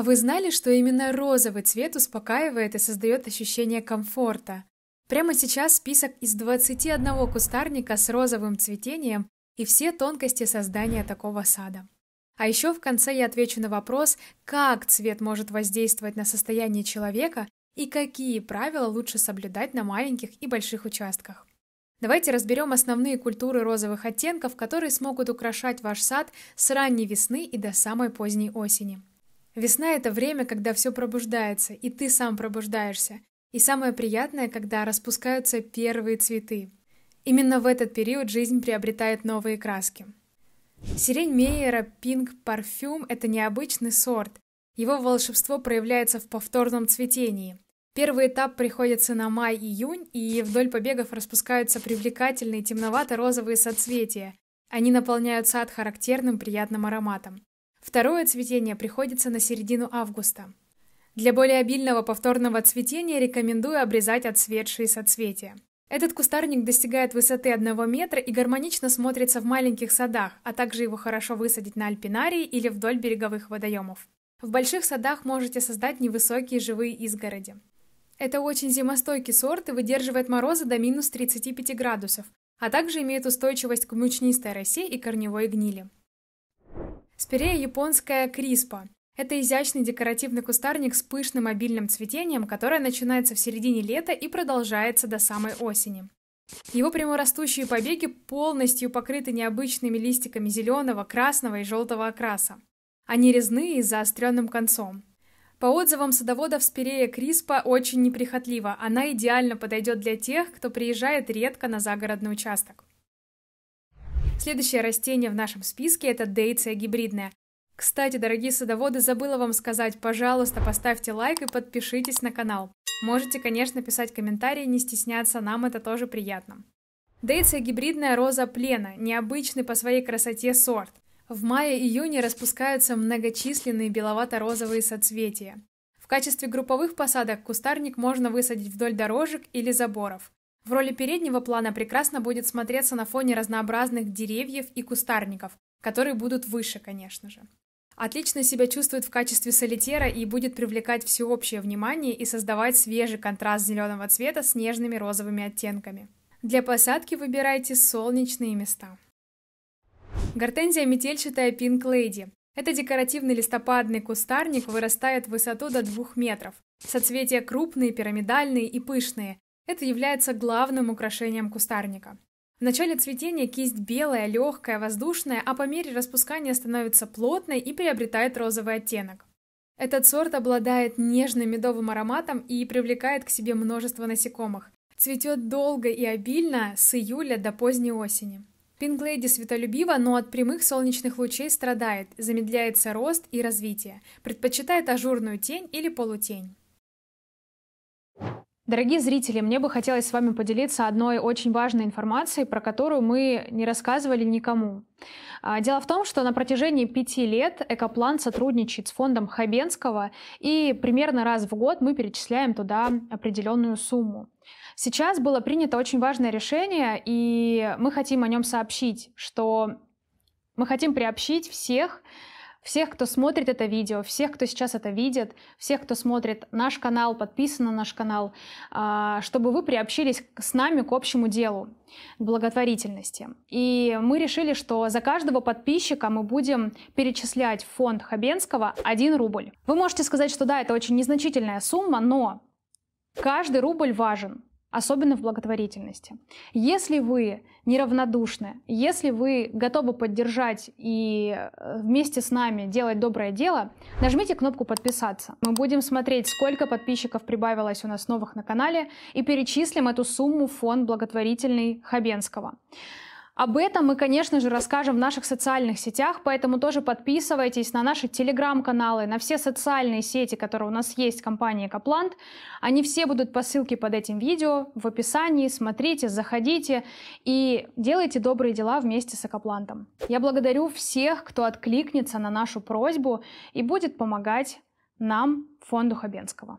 А вы знали, что именно розовый цвет успокаивает и создает ощущение комфорта? Прямо сейчас список из 21 кустарника с розовым цветением и все тонкости создания такого сада. А еще в конце я отвечу на вопрос, как цвет может воздействовать на состояние человека и какие правила лучше соблюдать на маленьких и больших участках. Давайте разберем основные культуры розовых оттенков, которые смогут украшать ваш сад с ранней весны и до самой поздней осени. Весна — это время, когда все пробуждается, и ты сам пробуждаешься. И самое приятное, когда распускаются первые цветы. Именно в этот период жизнь приобретает новые краски. Сирень Мейера Pink Parfum – это необычный сорт. Его волшебство проявляется в повторном цветении. Первый этап приходится на май-июнь, и вдоль побегов распускаются привлекательные темновато-розовые соцветия. Они наполняют сад характерным приятным ароматом. Второе цветение приходится на середину августа. Для более обильного повторного цветения рекомендую обрезать отцветшие соцветия. Этот кустарник достигает высоты 1 метра и гармонично смотрится в маленьких садах, а также его хорошо высадить на альпинарии или вдоль береговых водоемов. В больших садах можете создать невысокие живые изгороди. Это очень зимостойкий сорт и выдерживает морозы до минус 35 градусов, а также имеет устойчивость к мучнистой росе и корневой гнили. Спирея японская криспа. Это изящный декоративный кустарник с пышным обильным цветением, которое начинается в середине лета и продолжается до самой осени. Его пряморастущие побеги полностью покрыты необычными листиками зеленого, красного и желтого окраса. Они резные и с заостренным концом. По отзывам садоводов, спирея Криспа очень неприхотлива. Она идеально подойдет для тех, кто приезжает редко на загородный участок. Следующее растение в нашем списке – это дейция гибридная. Кстати, дорогие садоводы, забыла вам сказать, пожалуйста, поставьте лайк и подпишитесь на канал. Можете, конечно, писать комментарии, не стесняться, нам это тоже приятно. Дейция гибридная роза плена, необычный по своей красоте сорт. В мае-июне распускаются многочисленные беловато-розовые соцветия. В качестве групповых посадок кустарник можно высадить вдоль дорожек или заборов. В роли переднего плана прекрасно будет смотреться на фоне разнообразных деревьев и кустарников, которые будут выше, конечно же. Отлично себя чувствует в качестве солитера и будет привлекать всеобщее внимание и создавать свежий контраст зеленого цвета с нежными розовыми оттенками. Для посадки выбирайте солнечные места. Гортензия метельчатая Pink Lady. Это декоративный листопадный кустарник вырастает в высоту до 2 метров. Соцветия крупные, пирамидальные и пышные, это является главным украшением кустарника. В начале цветения кисть белая, легкая, воздушная, а по мере распускания становится плотной и приобретает розовый оттенок. Этот сорт обладает нежным медовым ароматом и привлекает к себе множество насекомых. Цветет долго и обильно с июля до поздней осени. Пинглейди светолюбива, но от прямых солнечных лучей страдает, замедляется рост и развитие, предпочитает ажурную тень или полутень. Дорогие зрители, мне бы хотелось с вами поделиться одной очень важной информацией, про которую мы не рассказывали никому. А, дело в том, что на протяжении пяти лет Экоплан сотрудничает с фондом Хабенского, и примерно раз в год мы перечисляем туда определенную сумму. Сейчас было принято очень важное решение, и мы хотим о нем сообщить, что мы хотим приобщить всех всех, кто смотрит это видео, всех, кто сейчас это видит, всех, кто смотрит наш канал, подписан на наш канал, а, чтобы вы приобщились с нами к общему делу, благотворительности. И мы решили, что за каждого подписчика мы будем перечислять в фонд Хабенского 1 рубль. Вы можете сказать, что да, это очень незначительная сумма, но каждый рубль важен особенно в благотворительности. Если вы неравнодушны, если вы готовы поддержать и э, вместе с нами делать доброе дело, нажмите кнопку «Подписаться». Мы будем смотреть, сколько подписчиков прибавилось у нас новых на канале и перечислим эту сумму в фонд благотворительный Хабенского. Об этом мы, конечно же, расскажем в наших социальных сетях, поэтому тоже подписывайтесь на наши телеграм-каналы, на все социальные сети, которые у нас есть компании Капланд. Они все будут по ссылке под этим видео, в описании. Смотрите, заходите и делайте добрые дела вместе с Акаплантом. Я благодарю всех, кто откликнется на нашу просьбу и будет помогать нам, фонду Хабенского.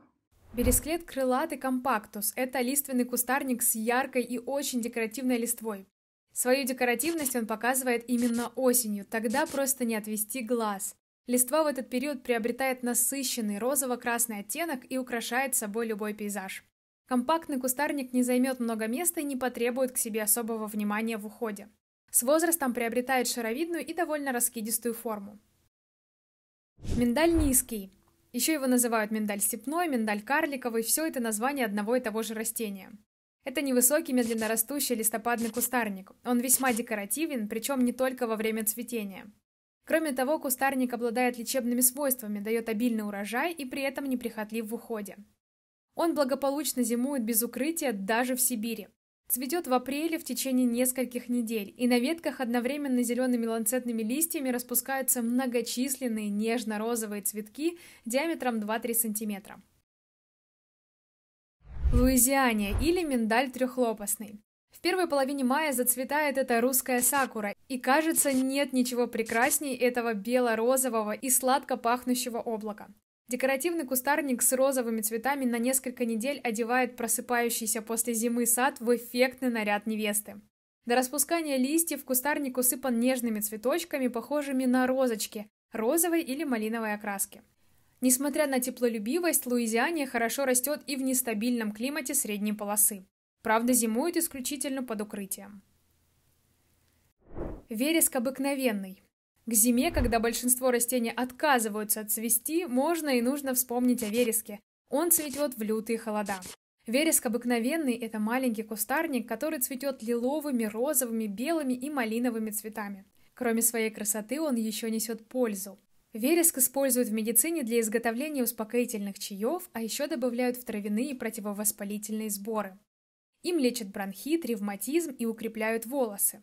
Бересклет крылатый компактус – это лиственный кустарник с яркой и очень декоративной листвой. Свою декоративность он показывает именно осенью, тогда просто не отвести глаз. Листва в этот период приобретает насыщенный розово-красный оттенок и украшает собой любой пейзаж. Компактный кустарник не займет много места и не потребует к себе особого внимания в уходе. С возрастом приобретает шаровидную и довольно раскидистую форму. Миндаль низкий. Еще его называют миндаль степной, миндаль карликовый, все это название одного и того же растения. Это невысокий, медленно растущий листопадный кустарник. Он весьма декоративен, причем не только во время цветения. Кроме того, кустарник обладает лечебными свойствами, дает обильный урожай и при этом неприхотлив в уходе. Он благополучно зимует без укрытия даже в Сибири. Цветет в апреле в течение нескольких недель, и на ветках одновременно зелеными ланцетными листьями распускаются многочисленные нежно-розовые цветки диаметром 2-3 см. Луизиане или миндаль трехлопастный. В первой половине мая зацветает эта русская сакура, и кажется, нет ничего прекрасней этого бело-розового и сладко пахнущего облака. Декоративный кустарник с розовыми цветами на несколько недель одевает просыпающийся после зимы сад в эффектный наряд невесты. До распускания листьев кустарник усыпан нежными цветочками, похожими на розочки, розовой или малиновой окраски. Несмотря на теплолюбивость, Луизиане хорошо растет и в нестабильном климате средней полосы. Правда, зимует исключительно под укрытием. Вереск обыкновенный. К зиме, когда большинство растений отказываются от цвести, можно и нужно вспомнить о вереске. Он цветет в лютые холода. Вереск обыкновенный – это маленький кустарник, который цветет лиловыми, розовыми, белыми и малиновыми цветами. Кроме своей красоты, он еще несет пользу. Вереск используют в медицине для изготовления успокоительных чаев, а еще добавляют в травяные противовоспалительные сборы. Им лечат бронхит, ревматизм и укрепляют волосы.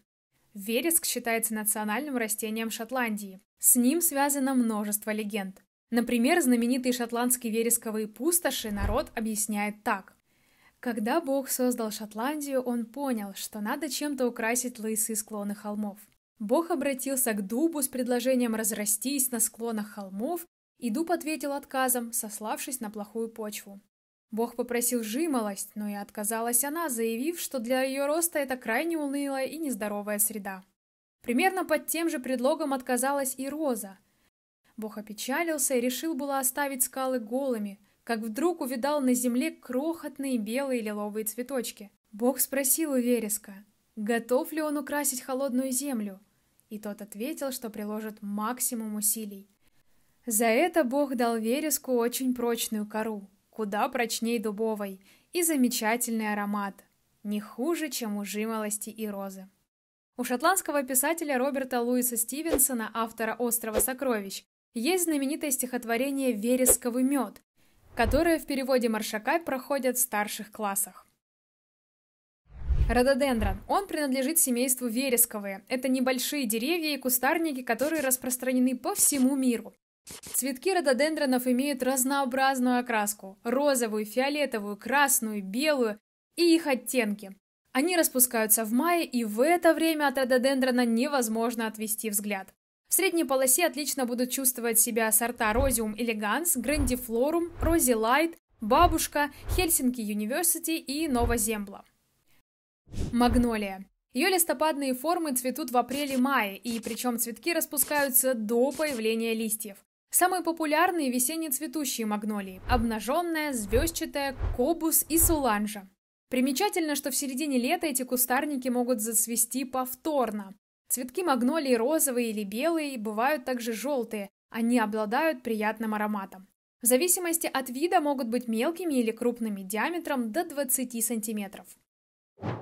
Вереск считается национальным растением Шотландии. С ним связано множество легенд. Например, знаменитые шотландские вересковые пустоши народ объясняет так. Когда Бог создал Шотландию, он понял, что надо чем-то украсить лысые склоны холмов. Бог обратился к дубу с предложением разрастись на склонах холмов, и дуб ответил отказом, сославшись на плохую почву. Бог попросил жимолость, но и отказалась она, заявив, что для ее роста это крайне унылая и нездоровая среда. Примерно под тем же предлогом отказалась и роза. Бог опечалился и решил было оставить скалы голыми, как вдруг увидал на земле крохотные белые лиловые цветочки. Бог спросил у вереска, готов ли он украсить холодную землю, и тот ответил, что приложит максимум усилий. За это Бог дал вереску очень прочную кору, куда прочней дубовой, и замечательный аромат, не хуже, чем у жимолости и розы. У шотландского писателя Роберта Луиса Стивенсона, автора «Острова сокровищ», есть знаменитое стихотворение «Вересковый мед», которое в переводе Маршака проходят в старших классах. Рододендрон. Он принадлежит семейству вересковые. Это небольшие деревья и кустарники, которые распространены по всему миру. Цветки рододендронов имеют разнообразную окраску – розовую, фиолетовую, красную, белую и их оттенки. Они распускаются в мае, и в это время от рододендрона невозможно отвести взгляд. В средней полосе отлично будут чувствовать себя сорта Розиум элеганс, Грандифлорум, Рози Лайт, Бабушка, Хельсинки Юниверсити и Нова Зембла. Магнолия. Ее листопадные формы цветут в апреле-мае, и причем цветки распускаются до появления листьев. Самые популярные весенне цветущие магнолии – обнаженная, звездчатая, кобус и суланжа. Примечательно, что в середине лета эти кустарники могут зацвести повторно. Цветки магнолии розовые или белые бывают также желтые, они обладают приятным ароматом. В зависимости от вида могут быть мелкими или крупными диаметром до 20 сантиметров.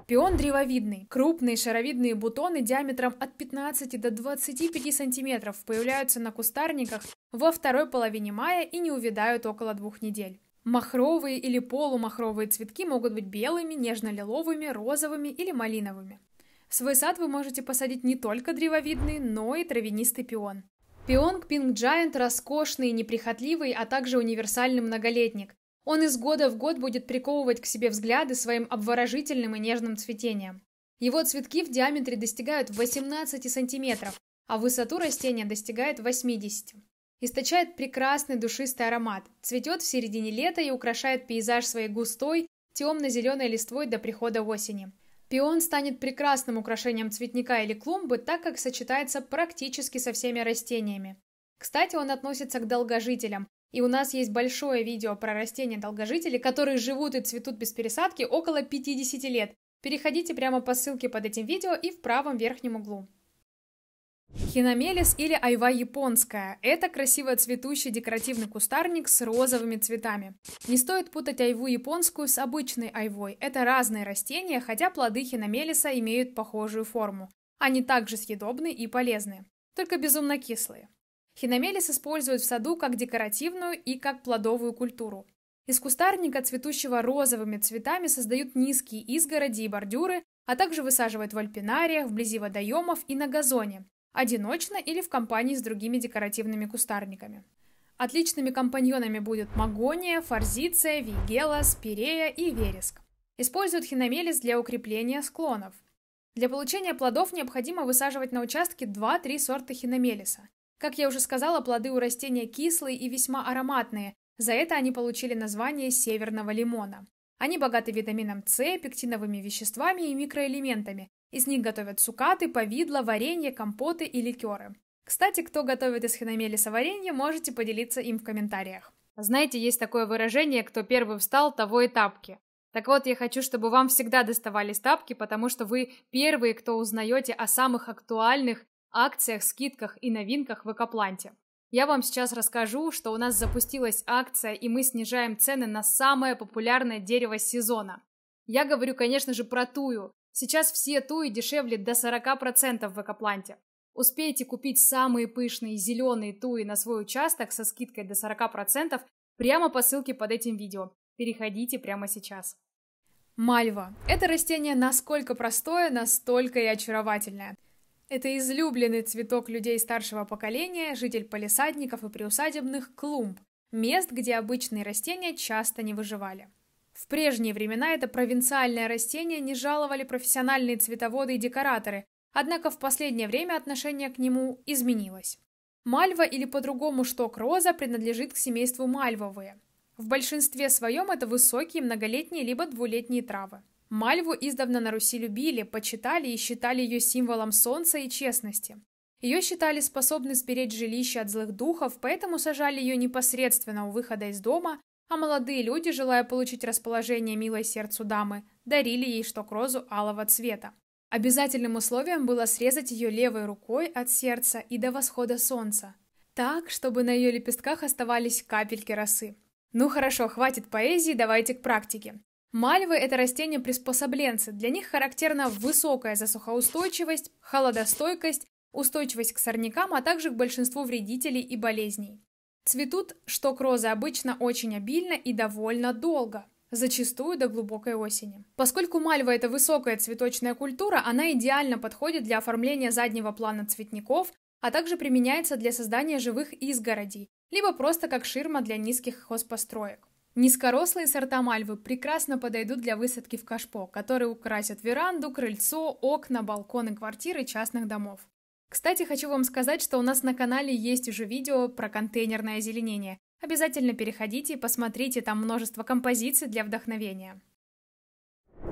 Пион древовидный. Крупные шаровидные бутоны диаметром от 15 до 25 сантиметров появляются на кустарниках во второй половине мая и не увядают около двух недель. Махровые или полумахровые цветки могут быть белыми, нежно-лиловыми, розовыми или малиновыми. В свой сад вы можете посадить не только древовидный, но и травянистый пион. Пионг Pink Giant – роскошный, неприхотливый, а также универсальный многолетник. Он из года в год будет приковывать к себе взгляды своим обворожительным и нежным цветением. Его цветки в диаметре достигают 18 сантиметров, а высоту растения достигает 80. Источает прекрасный душистый аромат, цветет в середине лета и украшает пейзаж своей густой, темно-зеленой листвой до прихода осени. Пион станет прекрасным украшением цветника или клумбы, так как сочетается практически со всеми растениями. Кстати, он относится к долгожителям, и у нас есть большое видео про растения-долгожители, которые живут и цветут без пересадки около 50 лет. Переходите прямо по ссылке под этим видео и в правом верхнем углу. Хиномелис или айва японская – это красиво цветущий декоративный кустарник с розовыми цветами. Не стоит путать айву японскую с обычной айвой. Это разные растения, хотя плоды хиномелиса имеют похожую форму. Они также съедобны и полезны, только безумно кислые. Хиномелис используют в саду как декоративную и как плодовую культуру. Из кустарника, цветущего розовыми цветами, создают низкие изгороди и бордюры, а также высаживают в альпинариях, вблизи водоемов и на газоне, одиночно или в компании с другими декоративными кустарниками. Отличными компаньонами будут магония, форзиция, вигела, спирея и вереск. Используют хиномелис для укрепления склонов. Для получения плодов необходимо высаживать на участке 2-3 сорта хиномелиса. Как я уже сказала, плоды у растения кислые и весьма ароматные, за это они получили название северного лимона. Они богаты витамином С, пектиновыми веществами и микроэлементами. Из них готовят сукаты, повидло, варенье, компоты и ликеры. Кстати, кто готовит из хиномелиса варенье, можете поделиться им в комментариях. Знаете, есть такое выражение «кто первый встал, того и тапки». Так вот, я хочу, чтобы вам всегда доставались тапки, потому что вы первые, кто узнаете о самых актуальных акциях, скидках и новинках в Экопланте. Я вам сейчас расскажу, что у нас запустилась акция, и мы снижаем цены на самое популярное дерево сезона. Я говорю, конечно же, про тую. Сейчас все туи дешевле до 40% в Экопланте. Успейте купить самые пышные зеленые туи на свой участок со скидкой до 40% прямо по ссылке под этим видео. Переходите прямо сейчас. Мальва. Это растение насколько простое, настолько и очаровательное. Это излюбленный цветок людей старшего поколения, житель полисадников и приусадебных клумб, мест, где обычные растения часто не выживали. В прежние времена это провинциальное растение не жаловали профессиональные цветоводы и декораторы, однако в последнее время отношение к нему изменилось. Мальва или по-другому шток роза принадлежит к семейству мальвовые. В большинстве своем это высокие многолетние либо двулетние травы. Мальву издавна на Руси любили, почитали и считали ее символом солнца и честности. Ее считали способной сберечь жилище от злых духов, поэтому сажали ее непосредственно у выхода из дома, а молодые люди, желая получить расположение милой сердцу дамы, дарили ей что розу алого цвета. Обязательным условием было срезать ее левой рукой от сердца и до восхода солнца, так, чтобы на ее лепестках оставались капельки росы. Ну хорошо, хватит поэзии, давайте к практике. Мальвы – это растения-приспособленцы. Для них характерна высокая засухоустойчивость, холодостойкость, устойчивость к сорнякам, а также к большинству вредителей и болезней. Цветут шток розы обычно очень обильно и довольно долго, зачастую до глубокой осени. Поскольку мальва – это высокая цветочная культура, она идеально подходит для оформления заднего плана цветников, а также применяется для создания живых изгородей, либо просто как ширма для низких хозпостроек. Низкорослые сорта мальвы прекрасно подойдут для высадки в кашпо, которые украсят веранду, крыльцо, окна, балконы квартиры частных домов. Кстати, хочу вам сказать, что у нас на канале есть уже видео про контейнерное озеленение. Обязательно переходите и посмотрите, там множество композиций для вдохновения.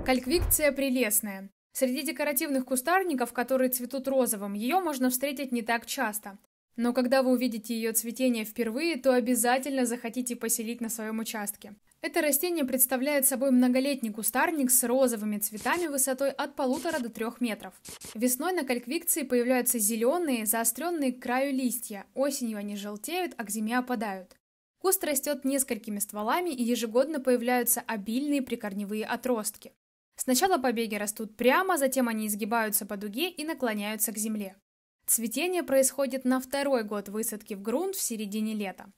Кальквикция прелестная. Среди декоративных кустарников, которые цветут розовым, ее можно встретить не так часто. Но когда вы увидите ее цветение впервые, то обязательно захотите поселить на своем участке. Это растение представляет собой многолетний кустарник с розовыми цветами высотой от полутора до трех метров. Весной на кальквикции появляются зеленые, заостренные к краю листья, осенью они желтеют, а к зиме опадают. Куст растет несколькими стволами и ежегодно появляются обильные прикорневые отростки. Сначала побеги растут прямо, затем они изгибаются по дуге и наклоняются к земле. Цветение происходит на второй год высадки в грунт в середине лета.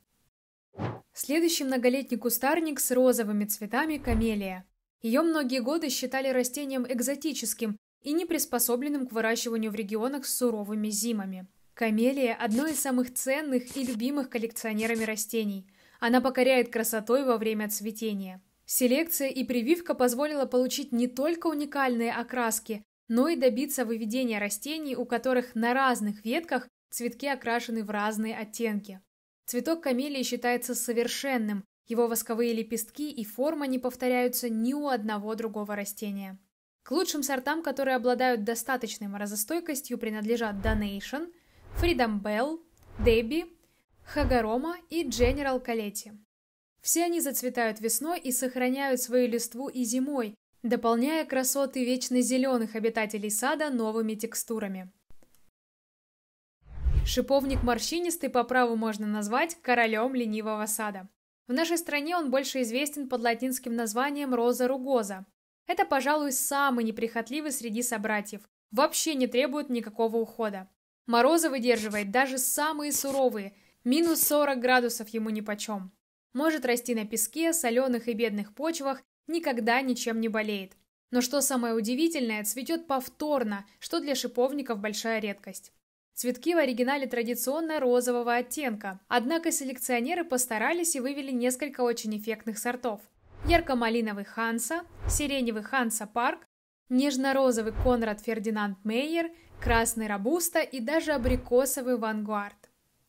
Следующий многолетний кустарник с розовыми цветами – камелия. Ее многие годы считали растением экзотическим и не приспособленным к выращиванию в регионах с суровыми зимами. Камелия – одно из самых ценных и любимых коллекционерами растений. Она покоряет красотой во время цветения. Селекция и прививка позволила получить не только уникальные окраски, но и добиться выведения растений, у которых на разных ветках цветки окрашены в разные оттенки. Цветок камелии считается совершенным, его восковые лепестки и форма не повторяются ни у одного другого растения. К лучшим сортам, которые обладают достаточной морозостойкостью, принадлежат Donation, Freedom Bell, Debbie, Хагарома и General Калети. Все они зацветают весной и сохраняют свою листву и зимой, дополняя красоты вечно зеленых обитателей сада новыми текстурами. Шиповник морщинистый по праву можно назвать королем ленивого сада. В нашей стране он больше известен под латинским названием роза ругоза. Это, пожалуй, самый неприхотливый среди собратьев, вообще не требует никакого ухода. Морозы выдерживает даже самые суровые, минус 40 градусов ему нипочем. Может расти на песке, соленых и бедных почвах никогда ничем не болеет. Но что самое удивительное, цветет повторно, что для шиповников большая редкость. Цветки в оригинале традиционно розового оттенка, однако селекционеры постарались и вывели несколько очень эффектных сортов. Ярко-малиновый Ханса, сиреневый Ханса Парк, нежно-розовый Конрад Фердинанд Мейер, красный Робуста и даже абрикосовый Вангуард.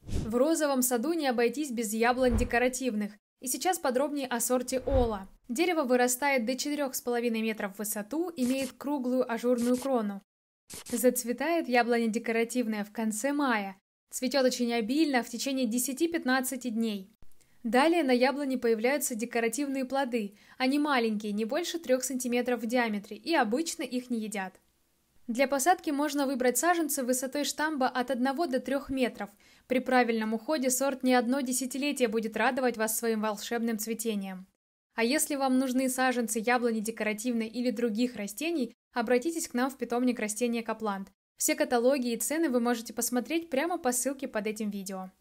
В розовом саду не обойтись без яблонь декоративных, и сейчас подробнее о сорте Ола. Дерево вырастает до 4,5 метров в высоту, имеет круглую ажурную крону. Зацветает яблоня декоративная в конце мая. Цветет очень обильно в течение 10-15 дней. Далее на яблоне появляются декоративные плоды. Они маленькие, не больше 3 см в диаметре, и обычно их не едят. Для посадки можно выбрать саженцы высотой штамба от 1 до 3 метров – при правильном уходе сорт не одно десятилетие будет радовать вас своим волшебным цветением. А если вам нужны саженцы яблони декоративной или других растений, обратитесь к нам в питомник растения Капланд. Все каталоги и цены вы можете посмотреть прямо по ссылке под этим видео.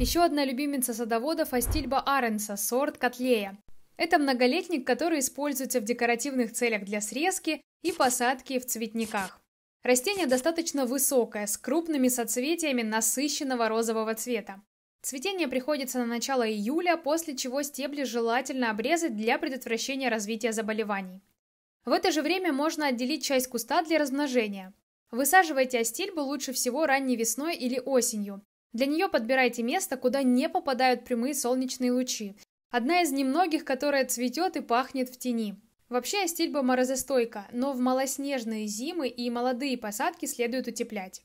Еще одна любимица садоводов Астильба аренса, сорт Котлея. Это многолетник, который используется в декоративных целях для срезки и посадки в цветниках. Растение достаточно высокое, с крупными соцветиями насыщенного розового цвета. Цветение приходится на начало июля, после чего стебли желательно обрезать для предотвращения развития заболеваний. В это же время можно отделить часть куста для размножения. Высаживайте астильбу лучше всего ранней весной или осенью. Для нее подбирайте место, куда не попадают прямые солнечные лучи. Одна из немногих, которая цветет и пахнет в тени. Вообще стильба морозостойка, но в малоснежные зимы и молодые посадки следует утеплять.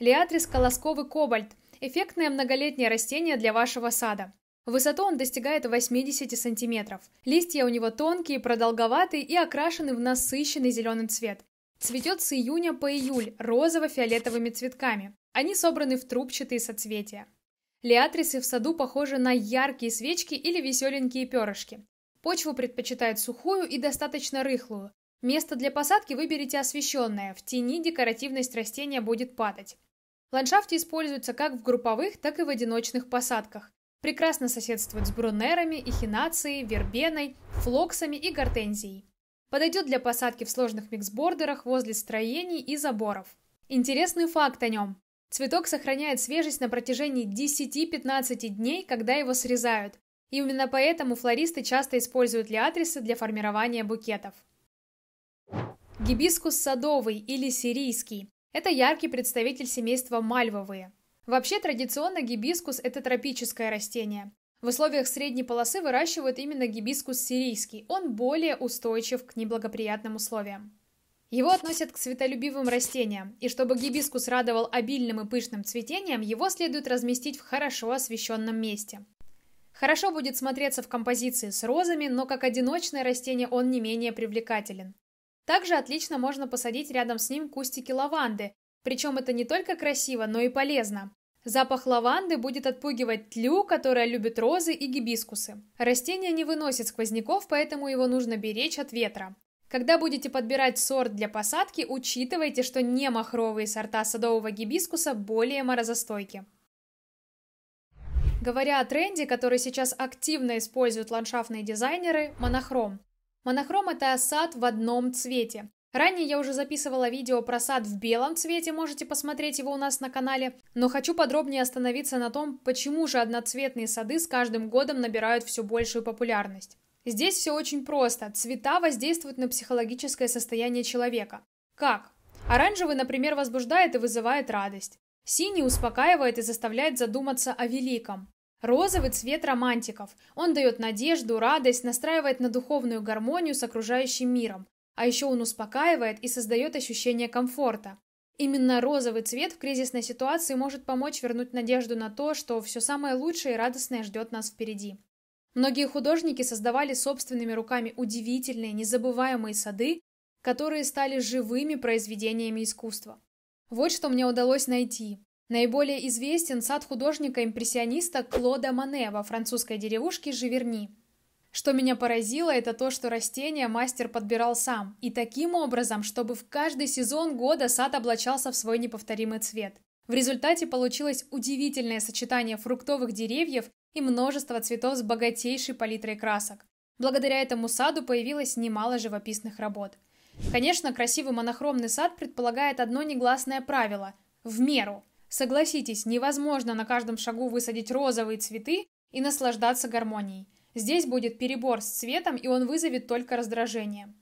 Лиатрис колосковый кобальт – эффектное многолетнее растение для вашего сада. Высоту он достигает 80 сантиметров. Листья у него тонкие, продолговатые и окрашены в насыщенный зеленый цвет. Цветет с июня по июль розово-фиолетовыми цветками. Они собраны в трубчатые соцветия. Лиатрисы в саду похожи на яркие свечки или веселенькие перышки. Почву предпочитает сухую и достаточно рыхлую. Место для посадки выберите освещенное, в тени декоративность растения будет падать. В ландшафте используется как в групповых, так и в одиночных посадках. Прекрасно соседствует с брунерами, эхинацией, вербеной, флоксами и гортензией. Подойдет для посадки в сложных миксбордерах возле строений и заборов. Интересный факт о нем. Цветок сохраняет свежесть на протяжении 10-15 дней, когда его срезают. Именно поэтому флористы часто используют лиатрисы для формирования букетов. Гибискус садовый или сирийский – это яркий представитель семейства мальвовые. Вообще традиционно гибискус – это тропическое растение. В условиях средней полосы выращивают именно гибискус сирийский, он более устойчив к неблагоприятным условиям. Его относят к светолюбивым растениям, и чтобы гибискус радовал обильным и пышным цветением, его следует разместить в хорошо освещенном месте. Хорошо будет смотреться в композиции с розами, но как одиночное растение он не менее привлекателен. Также отлично можно посадить рядом с ним кустики лаванды, причем это не только красиво, но и полезно. Запах лаванды будет отпугивать тлю, которая любит розы и гибискусы. Растение не выносит сквозняков, поэтому его нужно беречь от ветра. Когда будете подбирать сорт для посадки, учитывайте, что не махровые сорта садового гибискуса более морозостойки. Говоря о тренде, который сейчас активно используют ландшафтные дизайнеры – монохром. Монохром – это сад в одном цвете. Ранее я уже записывала видео про сад в белом цвете, можете посмотреть его у нас на канале, но хочу подробнее остановиться на том, почему же одноцветные сады с каждым годом набирают все большую популярность. Здесь все очень просто. Цвета воздействуют на психологическое состояние человека. Как? Оранжевый, например, возбуждает и вызывает радость. Синий успокаивает и заставляет задуматься о великом. Розовый цвет романтиков. Он дает надежду, радость, настраивает на духовную гармонию с окружающим миром. А еще он успокаивает и создает ощущение комфорта. Именно розовый цвет в кризисной ситуации может помочь вернуть надежду на то, что все самое лучшее и радостное ждет нас впереди. Многие художники создавали собственными руками удивительные, незабываемые сады, которые стали живыми произведениями искусства. Вот что мне удалось найти. Наиболее известен сад художника-импрессиониста Клода Мане во французской деревушке Живерни. Что меня поразило, это то, что растения мастер подбирал сам, и таким образом, чтобы в каждый сезон года сад облачался в свой неповторимый цвет. В результате получилось удивительное сочетание фруктовых деревьев и множество цветов с богатейшей палитрой красок. Благодаря этому саду появилось немало живописных работ. Конечно, красивый монохромный сад предполагает одно негласное правило – в меру – Согласитесь, невозможно на каждом шагу высадить розовые цветы и наслаждаться гармонией. Здесь будет перебор с цветом, и он вызовет только раздражение.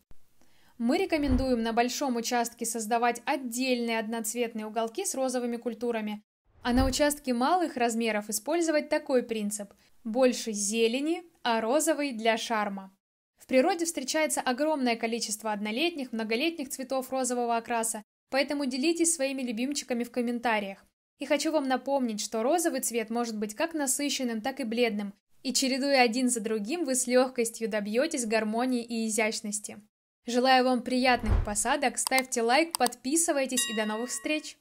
Мы рекомендуем на большом участке создавать отдельные одноцветные уголки с розовыми культурами, а на участке малых размеров использовать такой принцип – больше зелени, а розовый для шарма. В природе встречается огромное количество однолетних, многолетних цветов розового окраса, поэтому делитесь своими любимчиками в комментариях. И хочу вам напомнить, что розовый цвет может быть как насыщенным, так и бледным, и чередуя один за другим, вы с легкостью добьетесь гармонии и изящности. Желаю вам приятных посадок, ставьте лайк, подписывайтесь и до новых встреч!